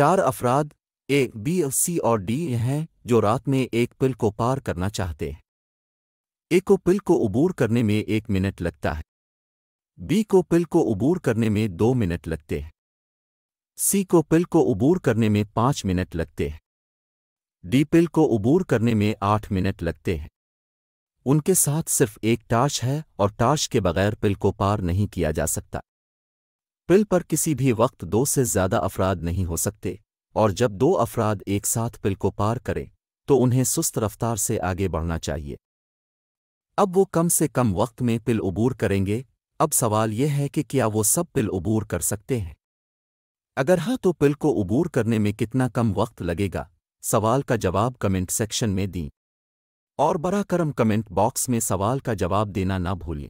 चार अफराद A B C और डी हैं जो रात में एक पिल को पार करना चाहते हैं ए को पिल को उबूर करने में एक मिनट लगता है बी को पिल को उबूर करने में दो मिनट लगते हैं सी को पिल को उबूर करने में पाँच मिनट लगते हैं डी पिल को उबूर करने में आठ मिनट लगते हैं उनके साथ सिर्फ एक टार्च है और टार्च के बगैर पिल को पार नहीं किया जा सकता पिल पर किसी भी वक्त दो से ज्यादा अफराद नहीं हो सकते और जब दो अफराद एक साथ पिल को पार करें तो उन्हें सुस्त रफ्तार से आगे बढ़ना चाहिए अब वो कम से कम वक्त में पिल उबूर करेंगे अब सवाल यह है कि क्या वो सब पिल उबूर कर सकते हैं अगर हाँ तो पिल को उबूर करने में कितना कम वक्त लगेगा सवाल का जवाब कमेंट सेक्शन में दी और बराकरम करम कमेंट बॉक्स में सवाल का जवाब देना ना भूलें